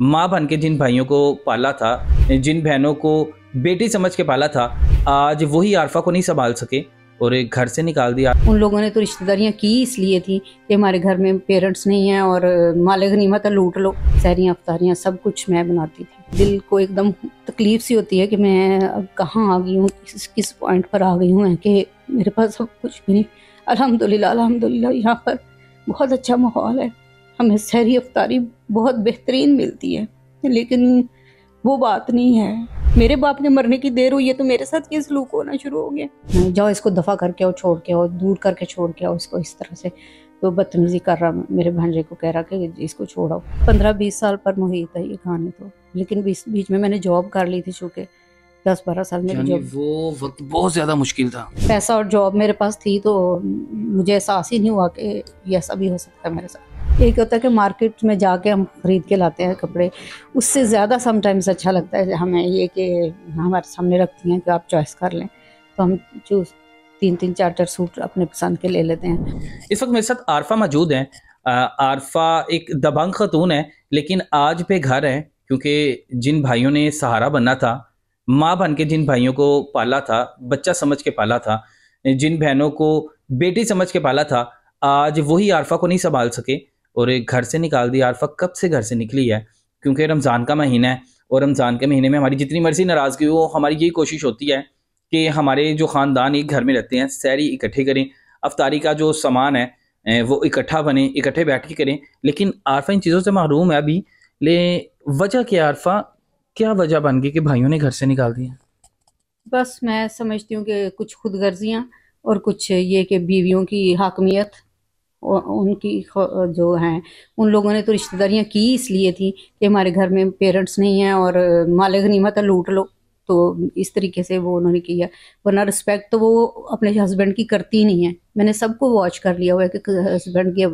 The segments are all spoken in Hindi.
माँ बन के जिन भाइयों को पाला था जिन बहनों को बेटी समझ के पाला था आज वही आरफा को नहीं संभाल सके और एक घर से निकाल दिया उन लोगों ने तो रिश्तेदारियाँ की इसलिए थी कि हमारे घर में पेरेंट्स नहीं है और मालिक नहीं मतलब लूट लो सहरियाँ अफतारियाँ सब कुछ मैं बनाती थी दिल को एकदम तकलीफ सी होती है कि मैं अब कहाँ आ गई हूँ किस किस पॉइंट पर आ गई हूँ कि मेरे पास सब कुछ भी नहीं अलहमदिल्ला अलहमदिल्ला यहाँ पर बहुत अच्छा माहौल है हमें सहरी अफ्तारी बहुत बेहतरीन मिलती है लेकिन वो बात नहीं है मेरे बाप ने मरने की देर हुई है तो मेरे साथ ये सलूक होना शुरू हो गया जाओ इसको दफ़ा करके आओ छोड़ के आओ दूर करके छोड़ के आओ इसको इस तरह से तो बदतमीजी कर रहा मेरे भांजे को कह रहा कि इसको छोड़ाओ पंद्रह बीस साल पर मुहित है ये कहानी तो लेकिन बीच बीच में मैंने जॉब कर ली थी चूँकि दस बारह साल में जॉब वो वक्त बहुत ज़्यादा मुश्किल था पैसा और जॉब मेरे पास थी तो मुझे एहसास ही नहीं हुआ कि ये ऐसा भी हो सकता है मेरे साथ एक होता है कि मार्केट में जाके हम ख़रीद के लाते हैं कपड़े उससे ज़्यादा समटाइम्स अच्छा लगता है हमें ये कि हमारे सामने रखती हैं कि आप चॉइस कर लें तो हम चूज तीन तीन चार चार सूट अपने पसंद के ले लेते हैं इस वक्त मेरे साथ आरफा मौजूद हैं आरफा एक दबंग खतून है लेकिन आज पे घर है क्योंकि जिन भाइयों ने सहारा बनना था माँ बन के जिन भाइयों को पाला था बच्चा समझ के पाला था जिन बहनों को बेटी समझ के पाला था आज वही आरफा को नहीं संभाल सके और एक घर से निकाल दिया आरफा कब से घर से निकली है क्योंकि रमज़ान का महीना है और रमज़ान के महीने में हमारी जितनी मर्जी नाराज़गी हो हमारी यही कोशिश होती है कि हमारे जो ख़ानदान एक घर में रहते हैं सैरी इकट्ठे करें अफ्तारी का जो सामान है वो इकट्ठा बने इकट्ठे बैठ के करें लेकिन आरफा इन चीज़ों से महरूम है अभी ले वजह क्या आरफा क्या वजह बन गई कि भाइयों ने घर से निकाल दिया बस मैं समझती हूँ कि कुछ खुदगर्जियाँ और कुछ ये कि बीवियों की हाकमियत उनकी जो हैं उन लोगों ने तो रिश्तेदारियाँ की इसलिए थी कि हमारे घर में पेरेंट्स नहीं हैं और मालिक नहीं है मतलब लूट लो तो इस तरीके से वो उन्होंने किया वरना रिस्पेक्ट तो वो अपने हस्बैंड की करती नहीं है मैंने सबको वॉच कर लिया हुआ है कि हस्बैंड की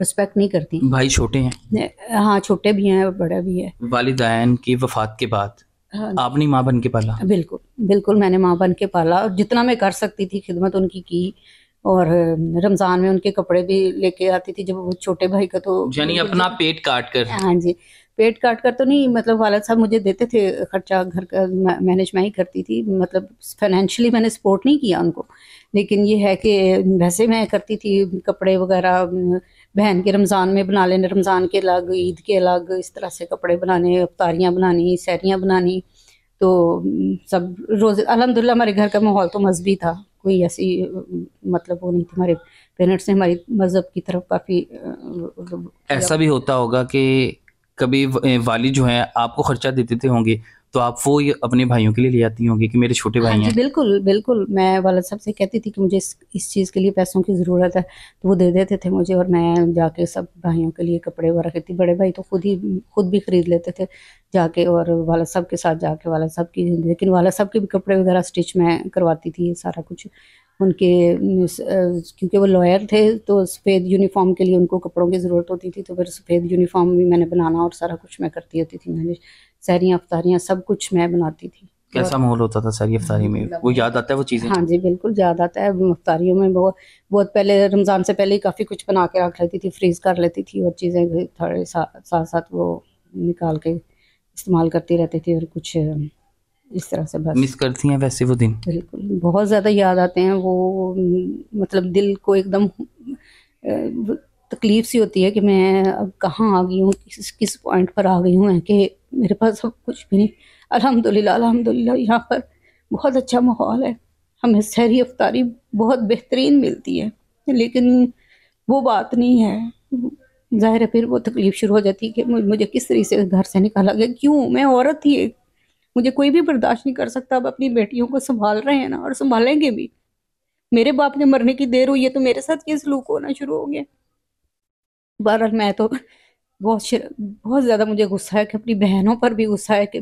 रिस्पेक्ट नहीं करती भाई छोटे हैं हाँ छोटे भी हैं बड़े भी है वालिदैन की वफात के बाद हाँ, आपने माँ बन के पाला बिल्कुल बिल्कुल मैंने माँ बन के पाला और जितना मैं कर सकती थी खिदमत उनकी की और रमज़ान में उनके कपड़े भी लेके आती थी जब वो छोटे भाई का तो यानी अपना पेट काट कर हाँ जी पेट काट कर तो नहीं मतलब वालद साहब मुझे देते थे खर्चा घर का मैनेज मैं ही करती थी मतलब फाइनेंशियली मैंने सपोर्ट नहीं किया उनको लेकिन ये है कि वैसे मैं करती थी कपड़े वगैरह बहन के रमज़ान में बना लेने रमज़ान के अलग ईद के अलग इस तरह से कपड़े बनाने अवतारियाँ बनानी सैरियाँ बनानी तो सब रोज़ अलहमदिल्ला हमारे घर का माहौल तो मजहबी था कोई ऐसी मतलब वो नहीं थी हमारे पेरेंट्स ने हमारी मज़हब की तरफ काफ़ी मतलब ऐसा भी होता होगा कि कभी वाली जो है आपको ख़र्चा देते थे होंगे तो आप वो अपने भाइयों के लिए ले आती होंगी कि मेरे छोटे भाई हाँ हैं बिल्कुल बिल्कुल मैं वाला साहब से कहती थी कि मुझे इस, इस चीज़ के लिए पैसों की ज़रूरत है तो वो दे देते थे मुझे और मैं जाके सब भाइयों के लिए कपड़े वगैरह खरीदती बड़े भाई तो खुद ही खुद भी ख़रीद लेते थे जाके और वाला साहब के साथ जाके वाला साहब की लेकिन वाला साहब के भी कपड़े वगैरह स्टिच मैं करवाती थी सारा कुछ उनके क्योंकि वो लॉयर थे तो सफ़ेद यूनिफॉर्म के लिए उनको कपड़ों की ज़रूरत होती थी तो फिर सफ़ेद यूनिफॉर्म भी मैंने बनाना और सारा कुछ मैं करती होती थी मैंने सैरियाँ अफ्तारियाँ सब कुछ मैं बनाती थी कैसा माहौल होता था सारी हाँ अफ्तारी में मतलब वो याद आता है वो चीज़ें हाँ जी बिल्कुल याद आता है अफ्तारियों में बहुत बहुत पहले रमज़ान से पहले ही काफ़ी कुछ बना के रख लेती थी फ्रीज़ कर लेती थी और चीज़ें थोड़े साथ साथ वो निकाल के इस्तेमाल करती रहती थी और कुछ इस तरह से बस मिस करती हैं वैसे वो दिन बिल्कुल बहुत ज़्यादा याद आते हैं वो मतलब दिल को एकदम तकलीफ सी होती है कि मैं अब कहाँ आ गई हूँ किस किस पॉइंट पर आ गई हूँ कि मेरे पास सब कुछ भी नहीं अल्हम्दुलिल्लाह अल्हम्दुलिल्लाह यहाँ पर बहुत अच्छा माहौल है हमें सहरी अफ्तारी बहुत बेहतरीन मिलती है लेकिन वो बात नहीं है ज़ाहिर है फिर वो तकलीफ़ शुरू हो जाती है कि मुझे किस तरीके से घर से निकाला गया क्यों मैं औरत ही मुझे कोई भी बर्दाश्त नहीं कर सकता अब अपनी बेटियों को संभाल रहे हैं ना और संभालेंगे भी मेरे बाप ने मरने की देर हुई है तो मेरे साथ ये सलूक होना शुरू हो गया बहरहाल मैं तो बहुत बहुत ज़्यादा मुझे गुस्सा है कि अपनी बहनों पर भी गुस्सा है कि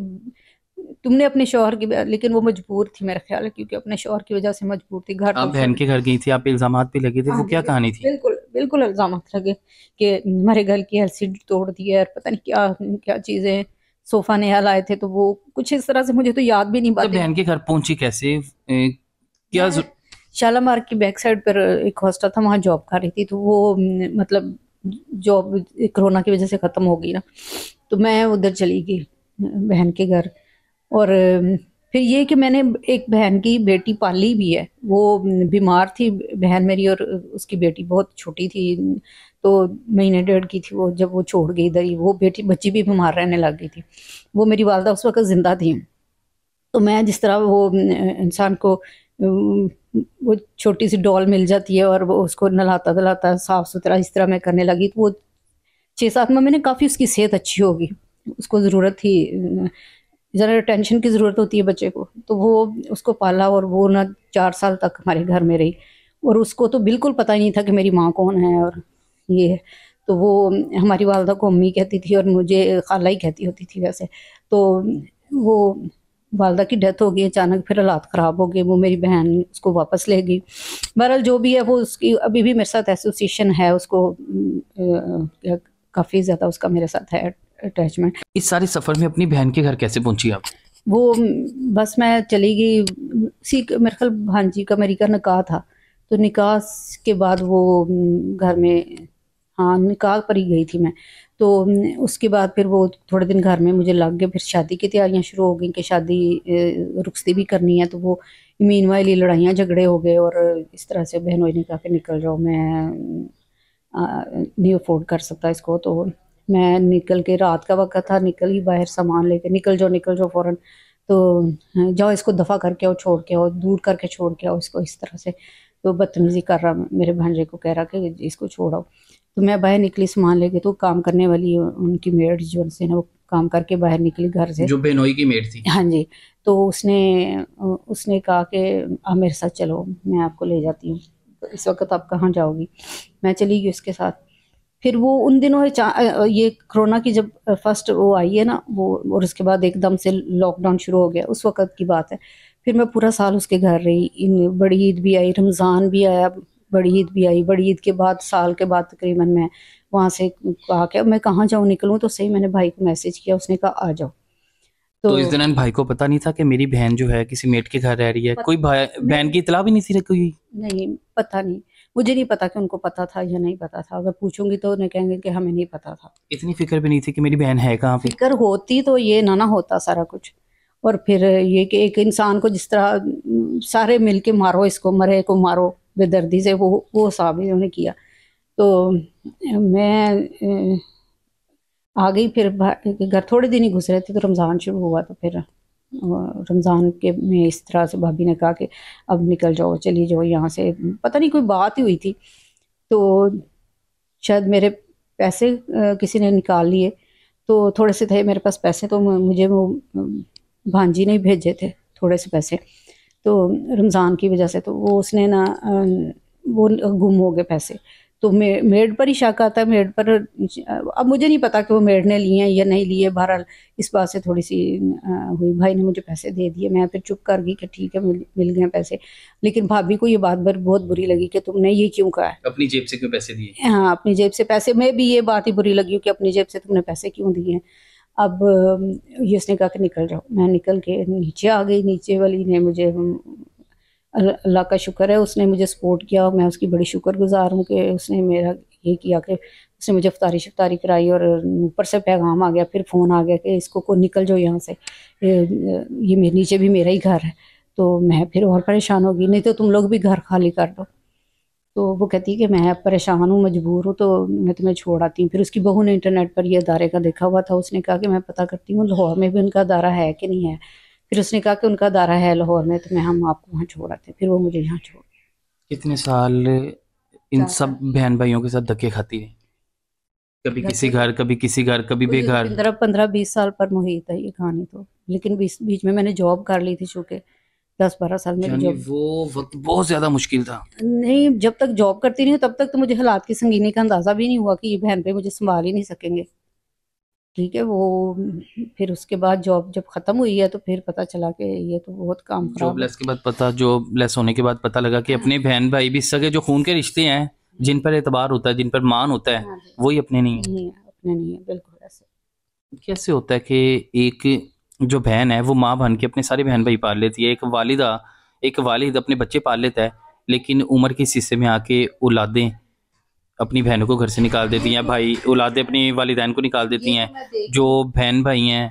तुमने अपने शोहर की लेकिन वो मजबूर थी मेरा ख्याल है क्योंकि अपने शोहर की वजह से मजबूर थी घर आप बहन के घर गई थी आप इल्ज़ाम भी लगे थे वो हाँ, क्या कहानी थी बिल्कुल बिल्कुल इल्ज़ाम लगे कि हमारे घर की एलसीडी तोड़ दी है और पता नहीं क्या क्या चीज़ें सोफा नया लाए थे तो वो कुछ इस तरह से मुझे तो याद भी नहीं तो बात बहन के घर पहुंची कैसे ए, क्या जु... शालामार की बैक साइड पर एक हॉस्टल था वहाँ जॉब कर रही थी तो वो मतलब जॉब कोरोना की वजह से ख़त्म हो गई ना तो मैं उधर चली गई बहन के घर और फिर ये कि मैंने एक बहन की बेटी पाली भी है वो बीमार थी बहन मेरी और उसकी बेटी बहुत छोटी थी तो महीने डेढ़ की थी वो जब वो छोड़ गई इधर ही वो बेटी बच्ची भी बीमार रहने लग गई थी वो मेरी वालदा उस वक्त ज़िंदा थी तो मैं जिस तरह वो इंसान को वो छोटी सी डॉल मिल जाती है और वो उसको नहलाता दलाता साफ़ सुथरा इस तरह मैं करने लगी तो वो छः सात में मैंने काफ़ी उसकी सेहत अच्छी होगी उसको ज़रूरत थी ज़रा टेंशन की ज़रूरत होती है बच्चे को तो वो उसको पाला और वो ना चार साल तक हमारे घर में रही और उसको तो बिल्कुल पता ही नहीं था कि मेरी माँ कौन है और ये है तो वो हमारी वालदा को अम्मी कहती थी और मुझे खाला ही कहती होती थी वैसे तो वो वालदा की डेथ हो गई अचानक फिर हालात ख़राब हो गए वो मेरी बहन उसको वापस ले गई बहरहाल जो भी है वो उसकी अभी भी मेरे साथ एसोसिएशन है उसको काफ़ी ज़्यादा उसका मेरे साथ है अटैचमेंट इस सारे सफ़र में अपनी बहन के घर कैसे पहुंची आप वो बस मैं चली गई सी मेरे ख्याल भांजी का मेरी का निकाह था तो निकाह के बाद वो घर में हाँ निकाह पर ही गई थी मैं तो उसके बाद फिर वो थोड़े दिन घर में मुझे लग गए फिर शादी की तैयारियां शुरू हो गई कि शादी रुखती भी करनी है तो वो मीन वाली लड़ाइयाँ झगड़े हो गए और इस तरह से बहनों ने कहा कि निकल जाओ मैं नहीं अफोर्ड कर सकता इसको तो मैं निकल के रात का वक्त था निकल ही बाहर सामान लेके निकल जाओ निकल जाओ फ़ौरन तो हाँ, जाओ इसको दफ़ा करके आओ छोड़ के आओ दूर करके छोड़ के आओ इसको इस तरह से तो बदतमीज़ी कर रहा मेरे भांजे को कह रहा कि इसको छोड़ाओ तो मैं बाहर निकली सामान लेके तो काम करने वाली उनकी मेड जो से ना वो काम करके बाहर निकली घर से जो बेनोई की मेड थी हाँ जी तो उसने उसने कहा कि आप मेरे साथ चलो मैं आपको ले जाती हूँ तो इस वक्त आप कहाँ जाओगी मैं चली गई उसके साथ फिर वो उन दिनों ये कोरोना की जब फर्स्ट वो आई है ना वो और उसके बाद एकदम से लॉकडाउन शुरू हो गया उस वक्त की बात है फिर मैं पूरा साल उसके घर रही इन बड़ी ईद भी आई रमज़ान भी आया बड़ी ईद भी आई बड़ी ईद के बाद साल के बाद तकरीबन मैं वहाँ से कहा कि मैं कहाँ जाऊँ निकलूँ तो सही मैंने भाई को मैसेज किया उसने कहा आ जाओ तो, तो इस दिन भाई को पता नहीं था कि मेरी बहन जो है किसी मेट के घर रह रही है कोई बहन की इतला भी नहीं थी कोई नहीं पता नहीं मुझे नहीं पता कि उनको पता था या नहीं पता था अगर पूछूंगी तो उन्हें कहेंगे कि हमें नहीं पता था इतनी फिक्र भी नहीं थी कि मेरी बहन है कहाँ फिक्र होती तो ये ना ना होता सारा कुछ और फिर ये कि एक इंसान को जिस तरह सारे मिल के मारो इसको मरे को मारो बेदर्दी से वो वो साहब उन्होंने किया तो मैं आ गई फिर घर थोड़े दिन ही घुस रहे थे तो रमज़ान शुरू हुआ तो फिर रमज़ान के में इस तरह से भाभी ने कहा कि अब निकल जाओ चली जाओ यहाँ से पता नहीं कोई बात ही हुई थी तो शायद मेरे पैसे किसी ने निकाल लिए तो थोड़े से थे मेरे पास पैसे तो मुझे वो भांजी ने भेजे थे थोड़े से पैसे तो रमज़ान की वजह से तो वो उसने ना वो गुम हो गए पैसे तो मे, मेड पर ही शक आता है मेड पर अब मुझे नहीं पता कि वो मेड ने लिए हैं या नहीं लिए बहरहाल इस बात से थोड़ी सी हुई भाई ने मुझे पैसे दे दिए मैं फिर चुप कर गई कि ठीक है मिल, मिल गए पैसे लेकिन भाभी को ये बात भर बहुत बुरी लगी कि तुमने ये क्यों कहा है अपनी जेब से क्यों पैसे दिए हाँ अपनी जेब से पैसे मैं भी ये बात ही बुरी लगी कि अपनी जेब से तुमने पैसे क्यों दिए हैं अब ये उसने कहा कि निकल जाओ मैं निकल के नीचे आ गई नीचे वाली ने मुझे अल्लाह का शुक्र है उसने मुझे सपोर्ट किया मैं उसकी बड़ी शुक्र गुज़ार हूँ कि उसने मेरा ये किया कि उसने मुझे अफ्तारी शफ्तारी कराई और ऊपर से पैगाम आ गया फिर फ़ोन आ गया कि इसको को निकल जाओ यहाँ से ये मेरे नीचे भी मेरा ही घर है तो मैं फिर और परेशान होगी नहीं तो तुम लोग भी घर खाली कर दो तो वो कहती है कि मैं परेशान हूँ मजबूर हूँ तो मैं तुम्हें छोड़ आती हूँ फिर उसकी बहू ने इंटरनेट पर यह अदारे का देखा हुआ था उसने कहा कि मैं पता करती हूँ लाहौर में भी उनका अदारा है कि नहीं है फिर उसने कहा कि उनका दारा है लाहौर में तो मैं हम आपको वहाँ छोड़ आते फिर वो मुझे यहाँ छोड़ कितने साल इन सब बहन भाइयों के साथ धक्के खाती रही कभी किसी घर कभी किसी घर कभी बेघर पंद्रह पंद्रह बीस साल पर मुहित है ये कहानी तो लेकिन बीच बीच में मैंने जॉब कर ली थी चूंकि दस बारह साल में जॉब वो वक्त बहुत ज्यादा मुश्किल था नहीं जब तक जॉब करती रही तब तक तो मुझे हालात की संगीनी का अंदाजा भी नहीं हुआ कि ये बहन पे मुझे संभाल ही नहीं सकेंगे ठीक है वो फिर उसके बाद जॉब जब ख़त्म हुई है तो फिर पता चला कि ये तो बहुत काम जॉब लेस के बाद पता जॉब लेस होने के बाद पता लगा कि हाँ। अपने बहन भाई भी सगे जो खून के रिश्ते हैं जिन पर एतबार होता है जिन पर मान होता है हाँ वही अपने नहीं है नहीं, अपने नहीं है बिल्कुल ऐसे कैसे होता है कि एक जो बहन है वो माँ बहन के अपने सारे बहन भाई पाल लेती है एक वालिदा एक वालिद अपने बच्चे पाल लेता है लेकिन उम्र के हिस्से में आके औलादें अपनी बहनों को घर से निकाल देती हैं भाई औलादे अपनी वालदेन को निकाल देती हैं जो बहन भाई हैं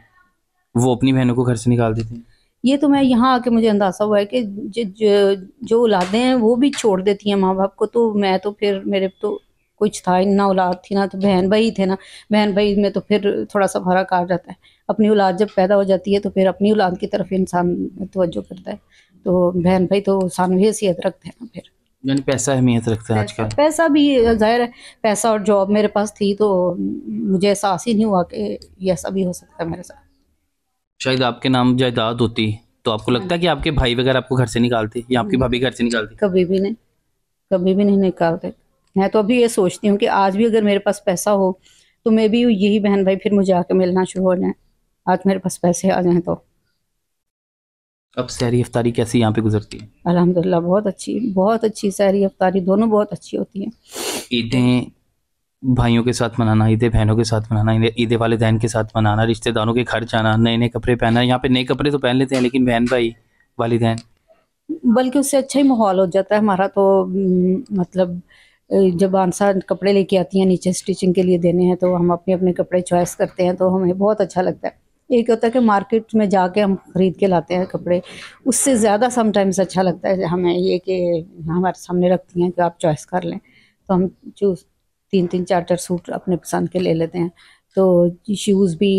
वो अपनी बहनों को घर से निकाल देती हैं ये तो मैं यहाँ आके मुझे अंदाजा हुआ है कि जो औलादे हैं वो भी छोड़ देती हैं माँ बाप को तो मैं तो फिर मेरे तो कुछ था ना औलाद थी ना तो बहन भाई थे ना बहन भाई में तो फिर थोड़ा सा फर्क आ जाता है अपनी औलाद जब पैदा हो जाती है तो फिर अपनी औलाद की तरफ इंसान तवज्जो करता है तो बहन भाई तो सानवी हैसियत रखते हैं ना फिर यानी पैसा अहमियत रखते हैं आजकल पैसा भी जाहिर है पैसा और जॉब मेरे पास थी तो मुझे एहसास ही नहीं हुआ कि ये ऐसा भी हो सकता है मेरे साथ शायद आपके नाम जायदाद होती तो आपको हाँ। लगता है कि आपके भाई वगैरह आपको घर से निकालते या आपकी भाभी घर से निकालते कभी भी नहीं कभी भी नहीं निकालते मैं तो अभी ये सोचती हूँ कि आज भी अगर मेरे पास पैसा हो तो मैं भी यही बहन भाई फिर मुझे आके मिलना शुरू हो जाए आज मेरे पास पैसे आ जाए तो अब सहरी अफ्तारी कैसी यहाँ पे गुजरती है अलहमदिल्ला बहुत अच्छी बहुत अच्छी सहरी अफ्तारी दोनों बहुत अच्छी होती है ईदें भाइयों के साथ मनाना ईदे बहनों के साथ मनाना ईदे वाले दहन के साथ मनाना रिश्तेदारों के घर जाना नए नए कपड़े पहनना यहाँ पे नए कपड़े तो पहन लेते हैं लेकिन बहन भाई दहन बल्कि उससे अच्छा ही माहौल हो जाता है हमारा तो मतलब जब आंसा कपड़े लेके आती हैं नीचे स्टिचिंग के लिए देने हैं तो हम अपने अपने कपड़े चॉइस करते हैं तो हमें बहुत अच्छा लगता है एक होता है कि मार्केट में जाके हम ख़रीद के लाते हैं कपड़े उससे ज़्यादा समटाइम्स अच्छा लगता है हमें ये कि हमारे सामने रखती हैं कि आप चॉइस कर लें तो हम चूज तीन तीन चार चार सूट अपने पसंद के ले लेते हैं तो शूज़ भी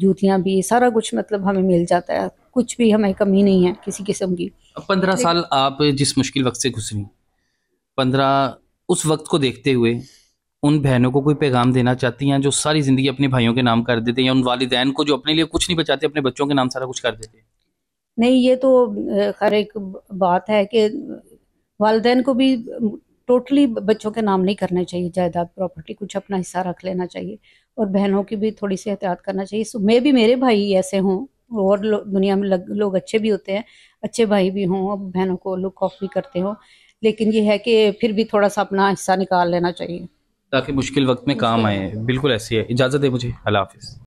जूतियाँ भी सारा कुछ मतलब हमें मिल जाता है कुछ भी हमें कमी नहीं है किसी किस्म की पंद्रह साल आप जिस मुश्किल वक्त से गुजरी पंद्रह उस वक्त को देखते हुए उन बहनों को कोई पैगाम देना चाहती हैं जो सारी ज़िंदगी अपने भाइयों के नाम कर देते हैं या उन वालदेन को जो अपने लिए कुछ नहीं बचाते अपने बच्चों के नाम सारा कुछ कर देते हैं नहीं ये तो हर एक बात है कि वालदेन को भी टोटली बच्चों के नाम नहीं करने चाहिए जायदाद प्रॉपर्टी कुछ अपना हिस्सा रख लेना चाहिए और बहनों की भी थोड़ी सी एहतियात करना चाहिए सो मैं भी मेरे भाई ऐसे हों और दुनिया में लग, लोग अच्छे भी होते हैं अच्छे भाई भी हों और बहनों को लुक ऑफ भी करते हों लेकिन ये है कि फिर भी थोड़ा सा अपना हिस्सा निकाल लेना चाहिए ताकि मुश्किल वक्त में काम आए बिल्कुल ऐसी है इजाज़त है मुझे अल्लाह हाफिज़